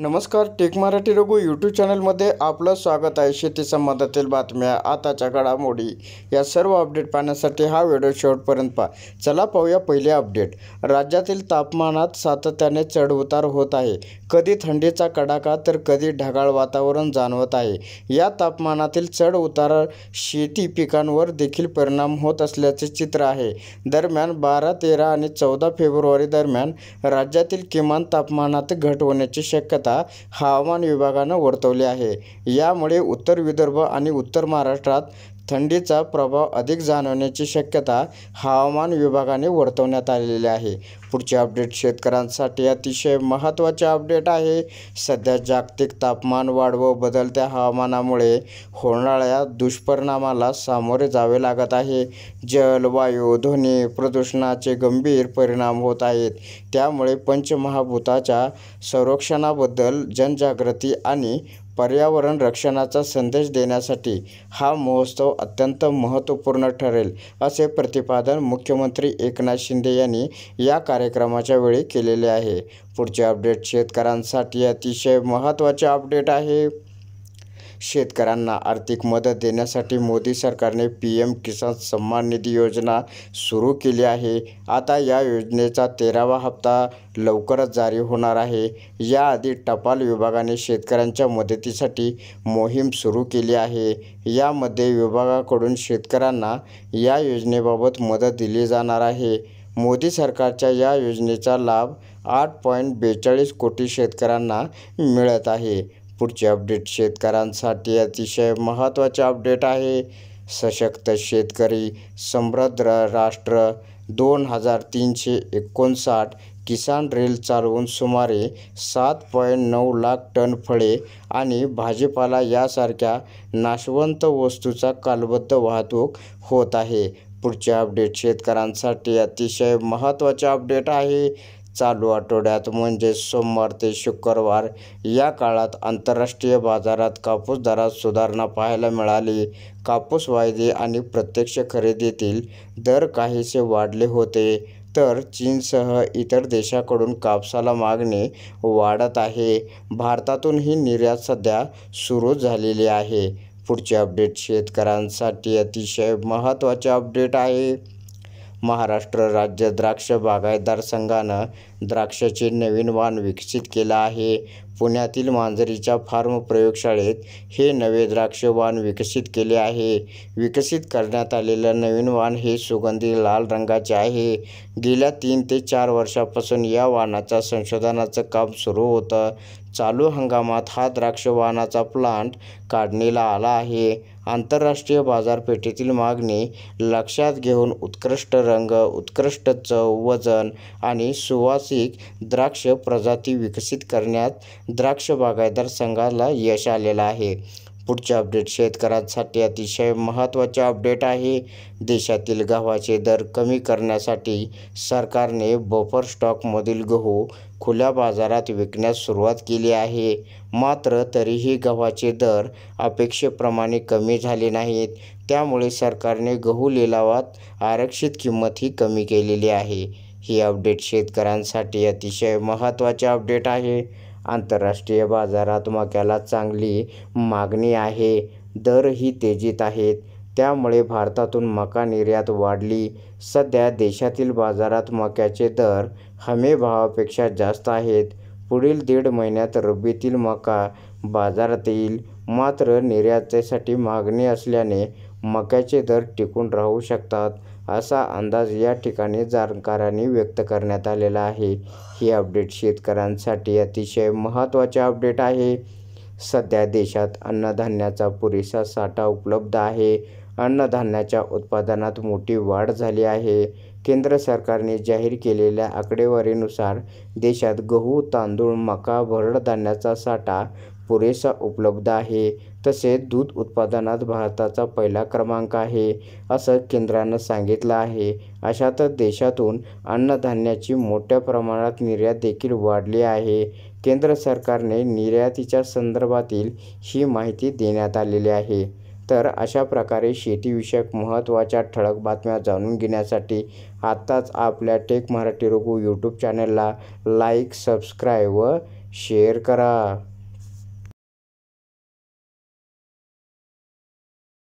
नमस्कार take Marathi Raghu YouTube चॅनलमध्ये आपलं स्वागत आहे शेती संबंधातील बातम्या आताच्या घडामोडी या सर्व अपडेट पाहण्यासाठी हा व्हिडिओ शेवटपर्यंत पाहा चला पाहूया पहिले अपडेट राज्यातील तापमानात सातत्याने चढउतार होत आहे कधी थंडीचा कडाका तर कधी ढगाळ वातावरण जाणवत आहे या तापमानातील चढउतार शेती पिकांवर देखील परिणाम होत असल्याचे चित्र आहे दरम्यान बारा तेरा आणि चौदा फेब्रुवारी दरम्यान राज्यातील किमान तापमानात घट होण्याची शक्यता शक्यता हवामान विभागानं वर्तवली आहे यामुळे उत्तर विदर्भ आणि उत्तर महाराष्ट्रात थंडीचा प्रभाव अधिक जाणवण्याची शक्यता हवामान विभागाने वर्तवण्यात आलेली आहे पुढचे अपडेट शेतकऱ्यांसाठी अतिशय महत्त्वाचे अपडेट आहे सध्या जागतिक तापमान वाढ व बदलत्या हवामानामुळे होणाऱ्या दुष्परिणामाला सामोरे जावे लागत आहे जलवायू ध्वनी प्रदूषणाचे गंभीर परिणाम होत आहेत त्यामुळे पंचमहाभूताच्या संरक्षणाबद्दल जनजागृती आणि पर्यावरण रक्षणाचा संदेश देण्यासाठी हा महोत्सव अत्यंत महत्त्वपूर्ण ठरेल असे प्रतिपादन मुख्यमंत्री एकनाथ शिंदे यांनी या कार्य कार्यक्रमाच्या वेळी केलेले आहे पुढचे अपडेट शेतकऱ्यांसाठी अतिशय महत्त्वाचे अपडेट आहे शेतकऱ्यांना आर्थिक मदत देण्यासाठी मोदी सरकारने पी एम किसान सन्मान निधी योजना सुरू केली आहे आता या योजनेचा तेरावा हप्ता लवकरच जारी होणार आहे याआधी टपाल विभागाने शेतकऱ्यांच्या मदतीसाठी मोहीम सुरू केली आहे यामध्ये विभागाकडून शेतकऱ्यांना या योजनेबाबत मदत दिली जाणार आहे मोदी सरकारच्या या योजनेचा लाभ आठ पॉईंट बेचाळीस कोटी शेतकऱ्यांना मिळत आहे पुढचे अपडेट शेतकऱ्यांसाठी अतिशय महत्त्वाचे अपडेट आहे सशक्त शेतकरी समृद्ध राष्ट्र दोन हजार तीनशे एकोणसाठ किसान रेल चालवून सुमारे सात पॉईंट नऊ लाख टन फळे आणि भाजीपाला यासारख्या नाशवंत वस्तूचा कालबद्ध वाहतूक होत आहे पुढचे अपडेट शेतकऱ्यांसाठी अतिशय महत्त्वाचे अपडेट आहे चालू आठवड्यात म्हणजे सोमवार ते शुक्रवार या काळात आंतरराष्ट्रीय बाजारात कापूस दरात सुधारणा पाहायला मिळाली कापूस वायदे आणि प्रत्यक्ष खरेदीतील दर काहीसे वाढले होते तर चीनसह इतर देशाकडून कापसाला मागणी वाढत आहे भारतातूनही निर्यात सध्या सुरू झालेली आहे पुढचे अपडेट शेतकऱ्यांसाठी अतिशय महत्त्वाचे अपडेट आहे महाराष्ट्र राज्य द्राक्ष बागायतदार संघानं द्राक्षाचे नवीन वाण विकसित केलं आहे पुण्यातील मांजरीच्या फार्म प्रयोगशाळेत हे नवे द्राक्ष वाण विकसित केले आहे विकसित करण्यात आलेलं नवीन वाण हे सुगंधी लाल रंगाचे आहे गेल्या तीन ते चार वर्षापासून या वाणाच्या संशोधनाचं काम सुरू होतं चालू हंगामात हा द्राक्ष वाणाचा प्लांट काढणीला आला आहे आंतरराष्ट्रीय बाजारपेठेतील मागणी लक्षात घेऊन उत्कृष्ट रंग उत्कृष्ट चव वजन आणि सुवासिक द्राक्ष प्रजाती विकसित करण्यात द्राक्ष बागायतदार संघाला यश आलेलं आहे पुढचे अपडेट शेतकऱ्यांसाठी अतिशय महत्त्वाचे अपडेट आहे देशातील गव्हाचे दर कमी करण्यासाठी सरकारने बफर स्टॉकमधील गहू खुल्या बाजारात विकण्यास सुरुवात केली आहे मात्र तरीही गव्हाचे दर अपेक्षेप्रमाणे कमी झाले नाहीत त्यामुळे सरकारने गहू लिलावात आरक्षित किंमत ही कमी केलेली आहे ही अपडेट शेतकऱ्यांसाठी अतिशय महत्त्वाचे अपडेट आहे आंतरराष्ट्रीय बाजारात मक्याला चांगली मागणी आहे दरही तेजीत आहेत त्यामुळे भारतातून मका निर्यात वाढली सध्या देशातील बाजारात मक्याचे दर भावापेक्षा जास्त आहेत पुढील दीड महिन्यात रब्बीतील मका बाजारात येईल मात्र निर्यातीसाठी मागणी असल्याने मक्याचे दर टिकून राहू शकतात असा अंदाज या ठिकाणी जाणकारांनी व्यक्त करण्यात आलेला आहे ही अपडेट शेतकऱ्यांसाठी अतिशय महत्त्वाचे अपडेट आहे सध्या देशात अन्नधान्याचा पुरेसा साठा उपलब्ध आहे अन्नधान्याच्या उत्पादनात मोठी वाढ झाली आहे केंद्र सरकारने जाहीर केलेल्या आकडेवारीनुसार देशात गहू तांदूळ मका भरडधान्याचा साठा पुरेसा उपलब्ध आहे तसेच दूध उत्पादनात भारताचा पहिला क्रमांक आहे असं केंद्रानं सांगितलं आहे अशातच देशातून अन्नधान्याची मोठ्या प्रमाणात निर्यात देखील वाढली आहे केंद्र सरकारने निर्यातीच्या संदर्भातील ही माहिती देण्यात आलेली आहे तर अशा प्रकारे शेतीविषयक महत्त्वाच्या ठळक बातम्या जाणून घेण्यासाठी आत्ताच आपल्या टेक मराठी रुगू यूट्यूब चॅनलला लाईक सबस्क्राईब व शेअर करा